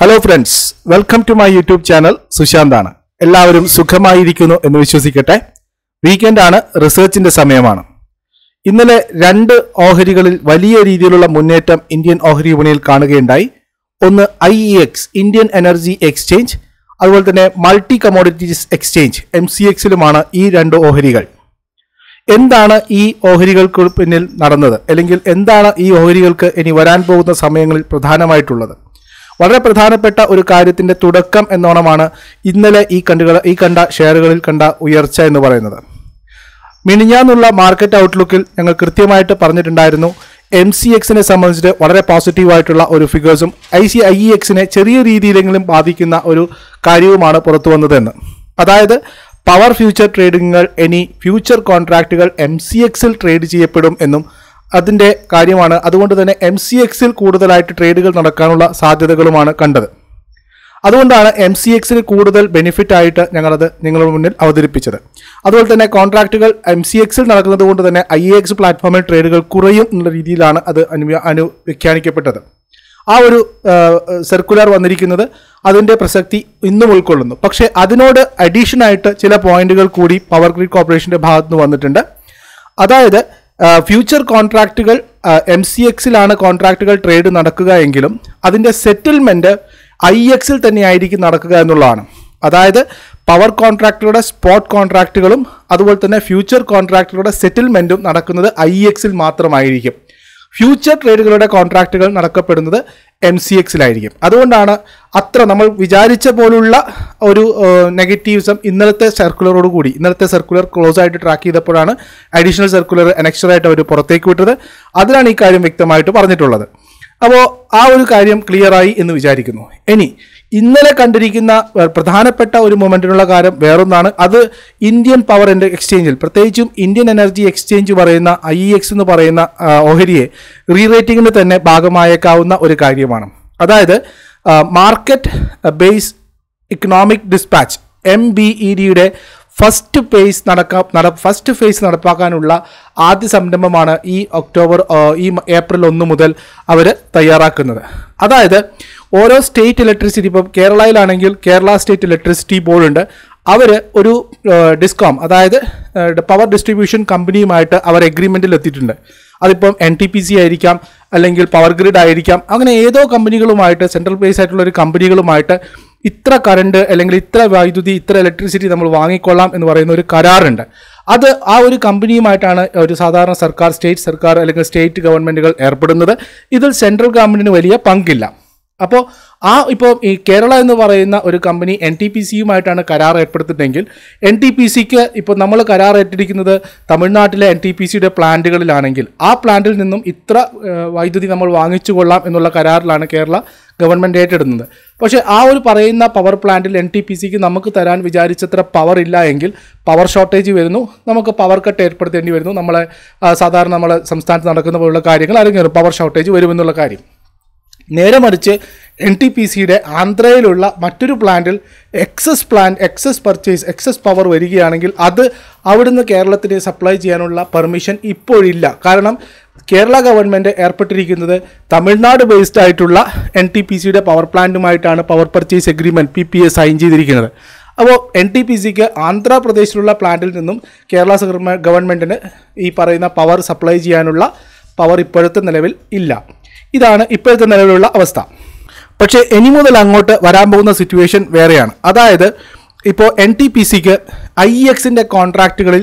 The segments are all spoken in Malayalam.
hello friends welcome to my YouTube channel സുശാന്താണ് എല്ലാവരും സുഖമായിരിക്കുന്നു എന്ന് വിശ്വസിക്കട്ടെ വീക്കെൻഡ് ആണ് റിസർച്ചിന്റെ സമയമാണ് ഇന്നലെ രണ്ട് ഓഹരികളിൽ വലിയ രീതിയിലുള്ള മുന്നേറ്റം ഇന്ത്യൻ ഓഹരി വിപണിയിൽ കാണുകയുണ്ടായി ഒന്ന് I E X Indian energy exchange അതുപോലെ തന്നെ multi commodities exchange M C എക്സിലുമാണ് ഈ രണ്ട് ഓഹരികൾ എന്താണ് ഈ ഓഹരികൾക്ക് പിന്നിൽ നടന്നത് അല്ലെങ്കിൽ എന്താണ് ഈ ഓഹരികൾക്ക് ഇനി വരാൻ പോകുന്ന സമയങ്ങളിൽ പ്രധാനമായിട്ടുള്ളത് വളരെ പ്രധാനപ്പെട്ട ഒരു കാര്യത്തിന്റെ തുടക്കം എന്നോണമാണ് ഇന്നലെ ഈ കണ്ടുകൾ ഈ കണ്ട ഷെയറുകളിൽ കണ്ട ഉയർച്ച എന്ന് പറയുന്നത് മിനിഞ്ഞാന്നുള്ള മാർക്കറ്റ് ഔട്ട്ലുക്കിൽ ഞങ്ങൾ കൃത്യമായിട്ട് പറഞ്ഞിട്ടുണ്ടായിരുന്നു എം സി എക്സിനെ സംബന്ധിച്ചിട്ട് വളരെ പോസിറ്റീവായിട്ടുള്ള ഒരു ഫിഗേഴ്സും ഐ സി ഐ ഇ എക്സിനെ ചെറിയ രീതിയിലെങ്കിലും ബാധിക്കുന്ന ഒരു കാര്യവുമാണ് പുറത്തു വന്നതെന്ന് അതായത് പവർ ഫ്യൂച്ചർ ട്രേഡിങ്ങുകൾ ഇനി ഫ്യൂച്ചർ കോൺട്രാക്റ്റുകൾ എം സി എക്സിൽ ട്രേഡ് ചെയ്യപ്പെടും എന്നും അതിൻ്റെ കാര്യമാണ് അതുകൊണ്ട് തന്നെ എം സി എക്സിൽ കൂടുതലായിട്ട് ട്രേഡുകൾ നടക്കാനുള്ള സാധ്യതകളുമാണ് കണ്ടത് അതുകൊണ്ടാണ് എം സി എക്സിന് കൂടുതൽ ബെനിഫിറ്റ് ആയിട്ട് ഞങ്ങളത് നിങ്ങളുടെ മുന്നിൽ അവതരിപ്പിച്ചത് അതുപോലെ തന്നെ കോൺട്രാക്റ്റുകൾ എം സി എക്സിൽ നടക്കുന്നത് കൊണ്ട് തന്നെ ഐ എക്സ് പ്ലാറ്റ്ഫോമിൽ ട്രേഡുകൾ കുറയും എന്നുള്ള രീതിയിലാണ് അത് അനു അനുവ്യാഖ്യാനിക്കപ്പെട്ടത് ആ ഒരു സർക്കുലർ വന്നിരിക്കുന്നത് അതിൻ്റെ പ്രസക്തി ഇന്നും ഉൾക്കൊള്ളുന്നു പക്ഷേ അതിനോട് അഡീഷനായിട്ട് ചില പോയിന്റുകൾ കൂടി പവർ ഗ്രിഡ് കോർപ്പറേഷൻ്റെ ഭാഗത്തുനിന്ന് വന്നിട്ടുണ്ട് അതായത് ഫ്യൂച്ചർ കോൺട്രാക്റ്റുകൾ എം സി എക്സിലാണ് കോൺട്രാക്റ്റുകൾ ട്രേഡ് നടക്കുക എങ്കിലും അതിൻ്റെ സെറ്റിൽമെൻറ്റ് ഐ എക്സിൽ തന്നെയായിരിക്കും നടക്കുക എന്നുള്ളതാണ് അതായത് പവർ കോൺട്രാക്റ്റുകളുടെ സ്പോട്ട് കോൺട്രാക്റ്റുകളും അതുപോലെ തന്നെ ഫ്യൂച്ചർ കോൺട്രാക്റ്റുകളുടെ സെറ്റിൽമെൻറ്റും നടക്കുന്നത് ഐ എക്സിൽ മാത്രമായിരിക്കും ഫ്യൂച്ചർ ട്രേഡുകളുടെ കോൺട്രാക്റ്റുകൾ നടക്കപ്പെടുന്നത് എം സി എക്സിലായിരിക്കും അതുകൊണ്ടാണ് അത്ര നമ്മൾ വിചാരിച്ച പോലുള്ള ഒരു നെഗറ്റീവ്സം ഇന്നലത്തെ സർക്കുലറോട് കൂടി ഇന്നലത്തെ സർക്കുലർ ക്ലോസ് ആയിട്ട് ട്രാക്ക് ചെയ്തപ്പോഴാണ് അഡീഷണൽ സർക്കുലർ അനക്ഷറായിട്ട് അവർ പുറത്തേക്ക് വിട്ടത് അതിലാണ് ഈ കാര്യം വ്യക്തമായിട്ട് പറഞ്ഞിട്ടുള്ളത് അപ്പോൾ ആ ഒരു കാര്യം ക്ലിയറായി എന്ന് വിചാരിക്കുന്നു ഇനി ഇന്നലെ കണ്ടിരിക്കുന്ന പ്രധാനപ്പെട്ട ഒരു മൊമെൻറ്റിനുള്ള കാര്യം വേറൊന്നാണ് അത് ഇന്ത്യൻ പവർ എക്സ്ചേഞ്ചിൽ പ്രത്യേകിച്ചും ഇന്ത്യൻ എനർജി എക്സ്ചേഞ്ച് പറയുന്ന ഐ എക്സ് e എന്ന് പറയുന്ന ഓഹരിയെ റീറേറ്റിംഗിന് തന്നെ ഭാഗമായേക്കാവുന്ന ഒരു കാര്യമാണ് അതായത് market base economic dispatch M B E ഡിയുടെ ഫസ്റ്റ് ഫേസ് നടക്കാ നട ഫസ്റ്റ് ഫേസ് നടപ്പാക്കാനുള്ള ആദ്യ സംരംഭമാണ് ഈ ഒക്ടോബർ ഈ ഏപ്രിൽ ഒന്ന് മുതൽ അവർ തയ്യാറാക്കുന്നത് അതായത് ഓരോ സ്റ്റേറ്റ് ഇലക്ട്രിസിറ്റി ഇപ്പം കേരളയിലാണെങ്കിൽ കേരള സ്റ്റേറ്റ് ഇലക്ട്രിസിറ്റി ബോർഡുണ്ട് അവർ ഒരു ഡിസ്കോം അതായത് പവർ ഡിസ്ട്രിബ്യൂഷൻ കമ്പനിയുമായിട്ട് അവർ എഗ്രിമെൻറ്റിൽ എത്തിയിട്ടുണ്ട് അതിപ്പം എൻ ടി പി സി ആയിരിക്കാം അല്ലെങ്കിൽ പവർ ഗ്രിഡ് ആയിരിക്കാം അങ്ങനെ ഏതോ കമ്പനികളുമായിട്ട് സെൻട്രൽ പ്ലേസ് ആയിട്ടുള്ള ഒരു കമ്പനികളുമായിട്ട് ഇത്ര കറണ്ട് അല്ലെങ്കിൽ ഇത്ര വൈദ്യുതി ഇത്ര ഇലക്ട്രിസിറ്റി നമ്മൾ വാങ്ങിക്കൊള്ളാം എന്ന് പറയുന്ന ഒരു കരാറുണ്ട് അത് ആ ഒരു കമ്പനിയുമായിട്ടാണ് ഒരു സാധാരണ സർക്കാർ സ്റ്റേറ്റ് സർക്കാർ അല്ലെങ്കിൽ സ്റ്റേറ്റ് ഗവൺമെൻറ്റുകൾ ഏർപ്പെടുന്നത് ഇതിൽ സെൻട്രൽ ഗവൺമെൻറ്റിന് വലിയ പങ്കില്ല അപ്പോൾ ആ ഇപ്പോൾ ഈ കേരള എന്ന് പറയുന്ന ഒരു കമ്പനി എൻ ടി പി സിയുമായിട്ടാണ് കരാർ ഏർപ്പെടുത്തിട്ടെങ്കിൽ എൻ ടി പി സിക്ക് ഇപ്പോൾ നമ്മൾ കരാർ ഏറ്റിരിക്കുന്നത് തമിഴ്നാട്ടിലെ എൻ ടി പി സിയുടെ പ്ലാന്റുകളിലാണെങ്കിൽ ആ പ്ലാന്റിൽ നിന്നും ഇത്ര വൈദ്യുതി നമ്മൾ വാങ്ങിച്ചു കൊള്ളാം എന്നുള്ള കരാറിലാണ് കേരള ഗവൺമെൻറ് ഏറ്റെടുക്കുന്നത് പക്ഷേ ആ ഒരു പറയുന്ന പവർ പ്ലാന്റിൽ എൻ ടി പി സിക്ക് നമുക്ക് തരാൻ വിചാരിച്ചത്ര പവർ ഇല്ല എങ്കിൽ പവർ ഷോർട്ടേജ് വരുന്നു നമുക്ക് പവർ കട്ട് ഏർപ്പെടുത്തേണ്ടി വരുന്നു നമ്മളെ സാധാരണ നമ്മളെ സംസ്ഥാനത്ത് നടക്കുന്ന പോലുള്ള കാര്യങ്ങൾ അല്ലെങ്കിൽ പവർ ഷോർട്ടേജ് വരുമെന്നുള്ള കാര്യം നേരെ മറിച്ച് എൻ ടി പി സിയുടെ ആന്ധ്രയിലുള്ള മറ്റൊരു പ്ലാന്റിൽ excess plant excess purchase excess power വരികയാണെങ്കിൽ അത് അവിടുന്ന് കേരളത്തിന് സപ്ലൈ ചെയ്യാനുള്ള പെർമിഷൻ ഇപ്പോഴില്ല കാരണം കേരള ഗവൺമെൻറ് ഏർപ്പെട്ടിരിക്കുന്നത് തമിഴ്നാട് ബേസ്ഡ് ആയിട്ടുള്ള എൻ ടി പി സിയുടെ പവർ പ്ലാന്റുമായിട്ടാണ് power purchase agreement P P A sign ചെയ്തിരിക്കുന്നത് അപ്പോൾ എൻ ടി പി സിക്ക് ആന്ധ്രാപ്രദേശിലുള്ള പ്ലാന്റിൽ നിന്നും കേരള ഗവൺമെൻറ്റിന് ഈ പറയുന്ന പവർ സപ്ലൈ ചെയ്യാനുള്ള പവർ ഇപ്പോഴത്തെ നിലവിൽ ഇല്ല ഇതാണ് ഇപ്പോഴത്തെ നിലവിലുള്ള അവസ്ഥ പക്ഷേ ഇനി മുതൽ അങ്ങോട്ട് വരാൻ പോകുന്ന സിറ്റുവേഷൻ വേറെയാണ് അതായത് ഇപ്പോൾ എൻ ടി പി സിക്ക് ഐ എക്സിൻ്റെ കോൺട്രാക്റ്റുകളിൽ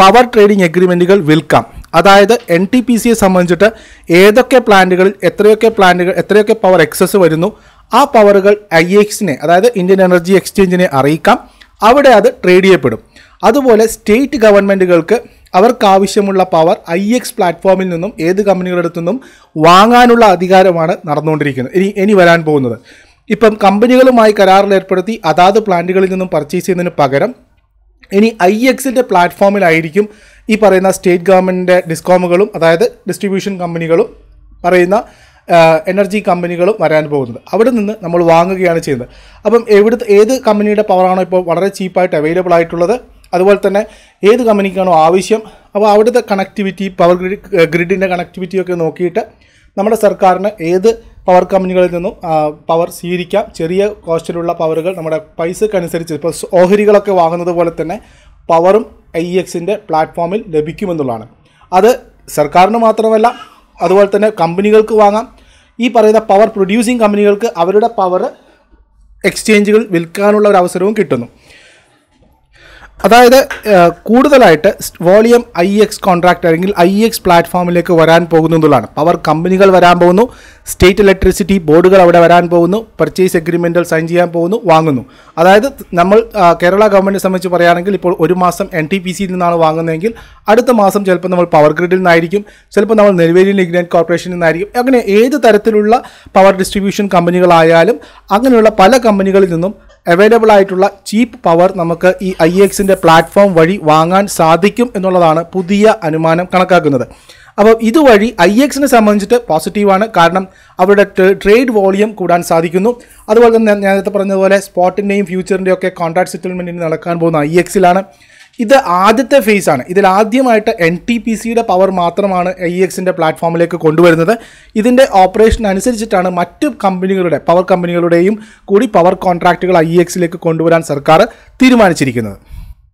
പവർ ട്രേഡിംഗ് എഗ്രിമെൻറ്റുകൾ വിൽക്കാം അതായത് എൻ ടി പി സിയെ സംബന്ധിച്ചിട്ട് ഏതൊക്കെ പ്ലാന്റുകളിൽ എത്രയൊക്കെ പ്ലാന്റുകൾ എത്രയൊക്കെ പവർ എക്സസ് വരുന്നു ആ പവറുകൾ ഐ എക്സിനെ അതായത് ഇന്ത്യൻ എനർജി എക്സ്ചേഞ്ചിനെ അറിയിക്കാം അവിടെ അത് ട്രേഡ് ചെയ്യപ്പെടും അതുപോലെ സ്റ്റേറ്റ് ഗവൺമെൻറ്റുകൾക്ക് അവർക്കാവശ്യമുള്ള പവർ ഐ എക്സ് പ്ലാറ്റ്ഫോമിൽ നിന്നും ഏത് കമ്പനികളെടുത്തു നിന്നും വാങ്ങാനുള്ള അധികാരമാണ് നടന്നുകൊണ്ടിരിക്കുന്നത് ഇനി ഇനി വരാൻ പോകുന്നത് ഇപ്പം കമ്പനികളുമായി കരാറിൽ ഏർപ്പെടുത്തി അതാത് പ്ലാന്റുകളിൽ നിന്നും പർച്ചേസ് ചെയ്യുന്നതിന് പകരം ഇനി ഐ എക്സിൻ്റെ പ്ലാറ്റ്ഫോമിലായിരിക്കും ഈ പറയുന്ന സ്റ്റേറ്റ് ഗവൺമെൻറ്റിൻ്റെ ഡിസ്കോമുകളും അതായത് ഡിസ്ട്രിബ്യൂഷൻ കമ്പനികളും പറയുന്ന എനർജി കമ്പനികളും വരാൻ പോകുന്നത് അവിടെ നിന്ന് നമ്മൾ വാങ്ങുകയാണ് ചെയ്യുന്നത് അപ്പം എവിടുത്തെ ഏത് കമ്പനിയുടെ പവറാണോ ഇപ്പോൾ വളരെ ചീപ്പായിട്ട് അവൈലബിൾ ആയിട്ടുള്ളത് അതുപോലെ തന്നെ ഏത് കമ്പനിക്കാണോ ആവശ്യം അപ്പോൾ അവിടുത്തെ കണക്ടിവിറ്റി പവർ ഗ്രിഡ് ഗ്രിഡിൻ്റെ ഒക്കെ നോക്കിയിട്ട് നമ്മുടെ സർക്കാരിന് ഏത് പവർ കമ്പനികളിൽ നിന്നും പവർ സ്വീകരിക്കാം ചെറിയ കോസ്റ്റിലുള്ള പവറുകൾ നമ്മുടെ പൈസക്കനുസരിച്ച് ഇപ്പോൾ ഓഹരികളൊക്കെ വാങ്ങുന്നത് പോലെ തന്നെ പവറും ഐ എക്സിൻ്റെ പ്ലാറ്റ്ഫോമിൽ ലഭിക്കുമെന്നുള്ളതാണ് അത് സർക്കാരിന് മാത്രമല്ല അതുപോലെ തന്നെ കമ്പനികൾക്ക് വാങ്ങാം ഈ പറയുന്ന പവർ പ്രൊഡ്യൂസിങ് കമ്പനികൾക്ക് അവരുടെ പവർ എക്സ്ചേഞ്ചുകൾ വിൽക്കാനുള്ള ഒരു അവസരവും കിട്ടുന്നു അതായത് കൂടുതലായിട്ട് വോളിയം ഐ എക്സ് കോൺട്രാക്ട് അല്ലെങ്കിൽ ഐ എക്സ് പ്ലാറ്റ്ഫോമിലേക്ക് വരാൻ പോകുന്നു എന്നുള്ളതാണ് പവർ കമ്പനികൾ വരാൻ പോകുന്നു സ്റ്റേറ്റ് ഇലക്ട്രിസിറ്റി ബോർഡുകൾ അവിടെ വരാൻ പോകുന്നു പർച്ചേസ് എഗ്രിമെൻറ്റുകൾ സൈൻ ചെയ്യാൻ പോകുന്നു വാങ്ങുന്നു അതായത് നമ്മൾ കേരള ഗവൺമെൻറ് സംബന്ധിച്ച് പറയുകയാണെങ്കിൽ ഇപ്പോൾ ഒരു മാസം എൻ ടി പി സിയിൽ നിന്നാണ് വാങ്ങുന്നതെങ്കിൽ അടുത്ത മാസം ചിലപ്പോൾ നമ്മൾ പവർ ഗ്രിഡിൽ നിന്നായിരിക്കും ചിലപ്പോൾ നമ്മൾ നെൽവേലി ലിഗ്നൈറ്റ് കോർപ്പറേഷനിൽ നിന്നായിരിക്കും അങ്ങനെ ഏത് തരത്തിലുള്ള പവർ ഡിസ്ട്രിബ്യൂഷൻ കമ്പനികളായാലും അങ്ങനെയുള്ള പല കമ്പനികളിൽ നിന്നും അവൈലബിൾ ആയിട്ടുള്ള ചീപ്പ് പവർ നമുക്ക് ഈ ഐ എക്സിൻ്റെ പ്ലാറ്റ്ഫോം വഴി വാങ്ങാൻ സാധിക്കും എന്നുള്ളതാണ് പുതിയ അനുമാനം കണക്കാക്കുന്നത് അപ്പോൾ ഇതുവഴി ഐ എക്സിനെ സംബന്ധിച്ചിട്ട് പോസിറ്റീവാണ് കാരണം അവരുടെ ട്രേഡ് വോളിയം കൂടാൻ സാധിക്കുന്നു അതുപോലെ തന്നെ നേരത്തെ പറഞ്ഞതുപോലെ സ്പോട്ടിൻ്റെയും ഫ്യൂച്ചറിൻ്റെയും ഒക്കെ കോൺട്രാക്ട് സെറ്റിൽമെൻറ്റിന് നടക്കാൻ പോകുന്ന ഐ എക്സിലാണ് ഇത് ആദ്യത്തെ ഫേസ് ആണ് ഇതിൽ ആദ്യമായിട്ട് എൻ ടി പി സിയുടെ പവർ മാത്രമാണ് ഐ എക്സിൻ്റെ e പ്ലാറ്റ്ഫോമിലേക്ക് കൊണ്ടുവരുന്നത് ഇതിൻ്റെ ഓപ്പറേഷൻ അനുസരിച്ചിട്ടാണ് മറ്റ് കമ്പനികളുടെ പവർ കമ്പനികളുടെയും കൂടി പവർ കോൺട്രാക്റ്റുകൾ ഐ എക്സിലേക്ക് കൊണ്ടുവരാൻ സർക്കാർ തീരുമാനിച്ചിരിക്കുന്നത്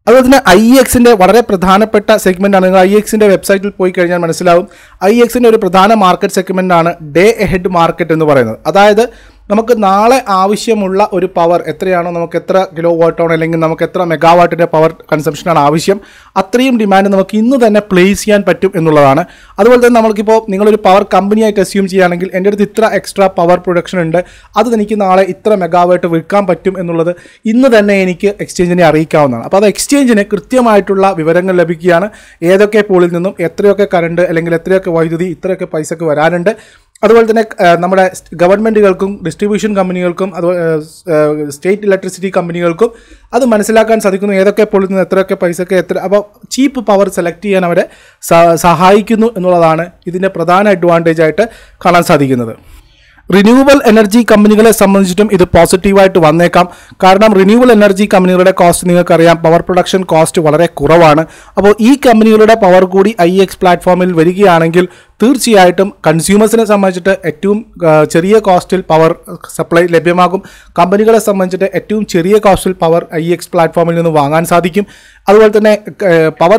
അതുപോലെ തന്നെ ഐ എക്സിൻ്റെ e വളരെ പ്രധാനപ്പെട്ട ആണ് നിങ്ങൾ ഐ എക്സിൻ്റെ വെബ്സൈറ്റിൽ പോയി കഴിഞ്ഞാൽ മനസ്സിലാവും ഐ എക്സിൻ്റെ e ഒരു പ്രധാന മാർക്കറ്റ് സെഗ്മെൻ്റാണ് ഡേ എഹെഡ് മാർക്കറ്റ് എന്ന് പറയുന്നത് അതായത് നമുക്ക് നാളെ ആവശ്യമുള്ള ഒരു പവർ എത്രയാണോ നമുക്ക് എത്ര കിലോ വാട്ടാണോ അല്ലെങ്കിൽ നമുക്ക് എത്ര മെഗാവാട്ടിൻ്റെ പവർ കൺസംഷനാണ് ആവശ്യം അത്രയും ഡിമാൻഡ് നമുക്ക് ഇന്ന് തന്നെ പ്ലേസ് ചെയ്യാൻ പറ്റും എന്നുള്ളതാണ് അതുപോലെ തന്നെ നമ്മൾക്കിപ്പോൾ നിങ്ങളൊരു പവർ കമ്പനിയായിട്ട് അസ്യൂം ചെയ്യുകയാണെങ്കിൽ എൻ്റെ അടുത്ത് ഇത്ര എക്സ്ട്രാ പവർ പ്രൊഡക്ഷൻ ഉണ്ട് അത് എനിക്ക് നാളെ ഇത്ര മെഗാവാട്ട് വിൽക്കാൻ പറ്റും എന്നുള്ളത് ഇന്ന് തന്നെ എനിക്ക് എക്സ്ചേഞ്ചിനെ അറിയിക്കാവുന്നതാണ് അപ്പോൾ അത് എക്സ്ചേഞ്ചിന് കൃത്യമായിട്ടുള്ള വിവരങ്ങൾ ലഭിക്കുകയാണ് ഏതൊക്കെ പൂളിൽ നിന്നും എത്രയൊക്കെ കറണ്ട് അല്ലെങ്കിൽ എത്രയൊക്കെ വൈദ്യുതി ഇത്രയൊക്കെ പൈസക്ക് വരാനുണ്ട് അതുപോലെ തന്നെ നമ്മുടെ ഗവൺമെൻറ്റുകൾക്കും ഡിസ്ട്രിബ്യൂഷൻ കമ്പനികൾക്കും അതുപോലെ സ്റ്റേറ്റ് ഇലക്ട്രിസിറ്റി കമ്പനികൾക്കും അത് മനസ്സിലാക്കാൻ സാധിക്കുന്നു ഏതൊക്കെ പൊളിൽ എത്രയൊക്കെ പൈസയൊക്കെ എത്ര അപ്പോൾ ചീപ്പ് പവർ സെലക്ട് ചെയ്യാൻ അവരെ സഹായിക്കുന്നു എന്നുള്ളതാണ് ഇതിൻ്റെ പ്രധാന അഡ്വാൻറ്റേജ് ആയിട്ട് കാണാൻ സാധിക്കുന്നത് റിന്യൂവബിൾ എനർജി കമ്പനികളെ സംബന്ധിച്ചിട്ടും ഇത് പോസിറ്റീവായിട്ട് വന്നേക്കാം കാരണം റിന്യൂവബിൾ എനർജി കമ്പനികളുടെ കോസ്റ്റ് നിങ്ങൾക്കറിയാം പവർ പ്രൊഡക്ഷൻ കോസ്റ്റ് വളരെ കുറവാണ് അപ്പോൾ ഈ കമ്പനികളുടെ പവർ കൂടി ഐ എക്സ് പ്ലാറ്റ്ഫോമിൽ വരികയാണെങ്കിൽ തീർച്ചയായിട്ടും കൺസ്യൂമേഴ്സിനെ സംബന്ധിച്ചിട്ട് ഏറ്റവും ചെറിയ കോസ്റ്റിൽ പവർ സപ്ലൈ ലഭ്യമാകും കമ്പനികളെ സംബന്ധിച്ചിട്ട് ഏറ്റവും ചെറിയ കോസ്റ്റിൽ പവർ ഐ എക്സ് പ്ലാറ്റ്ഫോമിൽ നിന്ന് വാങ്ങാൻ സാധിക്കും അതുപോലെ തന്നെ പവർ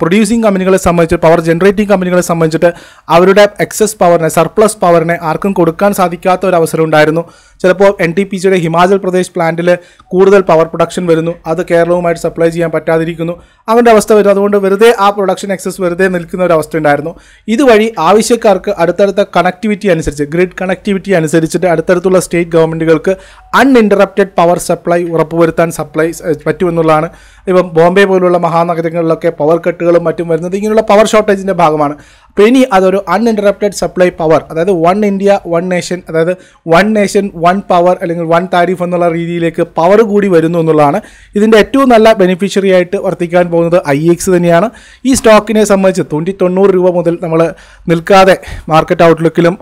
പ്രൊഡ്യൂസിങ് കമ്പനികളെ സംബന്ധിച്ച് പവർ ജനറേറ്റിംഗ് കമ്പനികളെ സംബന്ധിച്ചിട്ട് അവരുടെ എക്സസ് പവറിനെ സർപ്ലസ് പവറിനെ ആർക്കും കൊടുക്കാൻ സാധിക്കാത്ത ഒരു അവസരം ഉണ്ടായിരുന്നു ചിലപ്പോൾ എൻ ടി പി സിയുടെ ഹിമാചൽ പ്രദേശ് പ്ലാന്റിൽ കൂടുതൽ പവർ പ്രൊഡക്ഷൻ വരുന്നു അത് കേരളവുമായിട്ട് സപ്ലൈ ചെയ്യാൻ പറ്റാതിരിക്കുന്നു അങ്ങനെ അവസ്ഥ വരും അതുകൊണ്ട് വെറുതെ ആ പ്രൊഡക്ഷൻ എക്സസ് വെറുതെ നിൽക്കുന്ന ഒരു അവസ്ഥ ഉണ്ടായിരുന്നു ഇതുവഴി ആവശ്യക്കാർക്ക് അടുത്തടുത്ത കണക്ടിവിറ്റി അനുസരിച്ച് ഗ്രിഡ് കണക്ടിവിറ്റി അനുസരിച്ചിട്ട് അടുത്തടുത്തുള്ള സ്റ്റേറ്റ് ഗവൺമെൻറ്റുകൾക്ക് അൺഇൻറ്ററപ്റ്റഡ് പവർ സപ്ലൈ ഉറപ്പുവരുത്താൻ സപ്ലൈ പറ്റുമെന്നുള്ളതാണ് ഇപ്പം ബോംബെ പോലുള്ള മഹാനഗരങ്ങളിലൊക്കെ പവർ കട്ടുകളും മറ്റും വരുന്നത് ഇങ്ങനെയുള്ള പവർ ഷോർട്ടേജിൻ്റെ ഭാഗമാണ് അപ്പോൾ ഇനി അതൊരു അൺഇൻറ്ററപ്റ്റഡ് സപ്ലൈ പവർ അതായത് വൺ ഇന്ത്യ വൺ നേഷൻ അതായത് വൺ നേഷൻ വൺ പവർ അല്ലെങ്കിൽ വൺ താരിഫ് എന്നുള്ള രീതിയിലേക്ക് പവർ കൂടി വരുന്നു എന്നുള്ളതാണ് ഇതിൻ്റെ ഏറ്റവും നല്ല ബെനിഫിഷ്യറി ആയിട്ട് വർത്തിക്കാൻ പോകുന്നത് ഐ എക്സ് തന്നെയാണ് ഈ സ്റ്റോക്കിനെ സംബന്ധിച്ച് തൊണ്ണൂറ്റി തൊണ്ണൂറ് രൂപ മുതൽ നമ്മൾ നിൽക്കാതെ മാർക്കറ്റ് ഔട്ട്ലുക്കിലും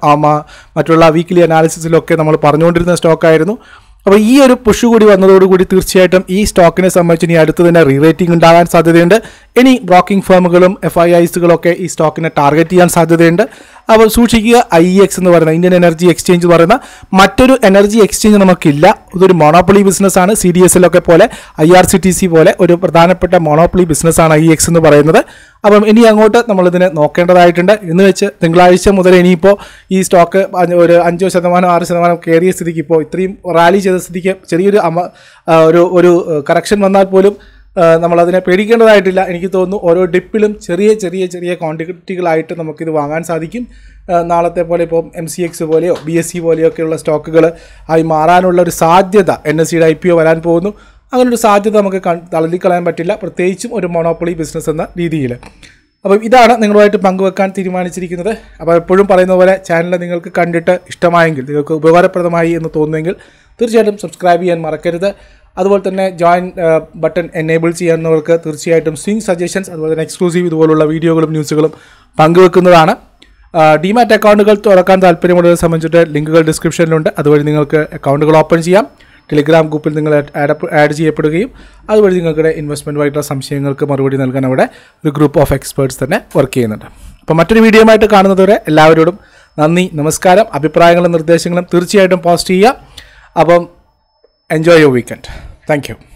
മറ്റുള്ള വീക്ക്ലി അനാലിസിസിലൊക്കെ നമ്മൾ പറഞ്ഞുകൊണ്ടിരുന്ന സ്റ്റോക്കായിരുന്നു അപ്പോൾ ഈ ഒരു പുഷ് കൂടി വന്നതോടുകൂടി തീർച്ചയായിട്ടും ഈ സ്റ്റോക്കിനെ സംബന്ധിച്ച് ഇനി അടുത്ത് തന്നെ റീറേറ്റിംഗ് ഉണ്ടാകാൻ സാധ്യതയുണ്ട് ഇനി ബ്രോക്കിംഗ് ഫേമുകളും എഫ് ഐ ഐസുകളൊക്കെ ഈ സ്റ്റോക്കിനെ ടാർഗറ്റ് ചെയ്യാൻ സാധ്യതയുണ്ട് അപ്പോൾ സൂക്ഷിക്കുക ഐ എക്സ് e എന്ന് പറയുന്ന ഇന്ത്യൻ എനർജി എക്സ്ചേഞ്ച് പറയുന്ന മറ്റൊരു എനർജി എക്സ്ചേഞ്ച് നമുക്കില്ല ഇതൊരു മൊണോപ്പൊളി ബിസിനസ്സാണ് സി ഡി എല്ലൊക്കെ പോലെ I R C T C പോലെ ഒരു പ്രധാനപ്പെട്ട മൊണോപ്പൊളി ബിസിനസ്സാണ് ഐ എക്സ് എന്ന് പറയുന്നത് അപ്പം ഇനി അങ്ങോട്ട് നമ്മളിതിനെ നോക്കേണ്ടതായിട്ടുണ്ട് എന്ന് വെച്ച് തിങ്കളാഴ്ച മുതൽ ഇനിയിപ്പോൾ ഈ സ്റ്റോക്ക് ഒരു അഞ്ചോ ശതമാനം ആറ് ശതമാനം കയറിയ സ്ഥിതിക്ക് ഇപ്പോൾ ഇത്രയും റാലി ചെയ്ത സ്ഥിതിക്ക് ചെറിയൊരു ഒരു ഒരു കറക്ഷൻ വന്നാൽ പോലും നമ്മളതിനെ പേടിക്കേണ്ടതായിട്ടില്ല എനിക്ക് തോന്നുന്നു ഓരോ ഡിപ്പിലും ചെറിയ ചെറിയ ചെറിയ ക്വാണ്ടിറ്റികളായിട്ട് നമുക്കിത് വാങ്ങാൻ സാധിക്കും നാളത്തെ പോലെ ഇപ്പോൾ എം സി എക്സ് പോലെയോ ബി എസ് സി പോലെയോ ഒക്കെയുള്ള സ്റ്റോക്കുകൾ ആയി മാറാനുള്ള ഒരു സാധ്യത എൻ എസ് സിയുടെ ഐ പി ഒ വരാൻ പോകുന്നു അങ്ങനൊരു സാധ്യത നമുക്ക് തള്ളിക്കളയാൻ പറ്റില്ല പ്രത്യേകിച്ചും ഒരു മൊണോപ്പൊളി ബിസിനസ് എന്ന രീതിയിൽ അപ്പം ഇതാണ് നിങ്ങളുമായിട്ട് പങ്കുവെക്കാൻ തീരുമാനിച്ചിരിക്കുന്നത് അപ്പോൾ എപ്പോഴും പറയുന്ന പോലെ ചാനൽ നിങ്ങൾക്ക് കണ്ടിട്ട് ഇഷ്ടമായെങ്കിൽ നിങ്ങൾക്ക് ഉപകാരപ്രദമായി എന്ന് തോന്നുമെങ്കിൽ തീർച്ചയായിട്ടും സബ്സ്ക്രൈബ് ചെയ്യാൻ മറക്കരുത് അതുപോലെ തന്നെ ജോയിൻ ബട്ടൺ എനേബിൾ ചെയ്യുന്നവർക്ക് തീർച്ചയായിട്ടും സ്വിംഗ് സജഷൻസ് അതുപോലെ തന്നെ എക്സ്ക്ലൂസീവ് ഇതുപോലുള്ള വീഡിയോകളും ന്യൂസുകളും പങ്കുവെക്കുന്നതാണ് ഡിമാറ്റ് uh, അക്കൗണ്ടുകൾ തുറക്കാൻ താല്പര്യമുള്ളവരെ സംബന്ധിച്ചിട്ട് ലിങ്കുകൾ ഡിസ്ക്രിപ്ഷനിലുണ്ട് അതുവഴി നിങ്ങൾക്ക് അക്കൗണ്ടുകൾ ഓപ്പൺ ചെയ്യാം ടെലിഗ്രാം ഗ്രൂപ്പിൽ നിങ്ങൾ ആഡ് ആഡ് ചെയ്യപ്പെടുകയും അതുവഴി നിങ്ങളുടെ ഇൻവെസ്റ്റ്മെൻറ്റുമായിട്ടുള്ള സംശയങ്ങൾക്ക് മറുപടി നൽകാൻ അവിടെ ഒരു ഗ്രൂപ്പ് ഓഫ് എക്സ്പേർട്സ് തന്നെ വർക്ക് ചെയ്യുന്നുണ്ട് അപ്പോൾ മറ്റൊരു വീഡിയോയുമായിട്ട് കാണുന്നതുവരെ എല്ലാവരോടും നന്ദി നമസ്കാരം അഭിപ്രായങ്ങളും നിർദ്ദേശങ്ങളും തീർച്ചയായിട്ടും പോസ്റ്റ് ചെയ്യുക അപ്പം enjoy your weekend thank you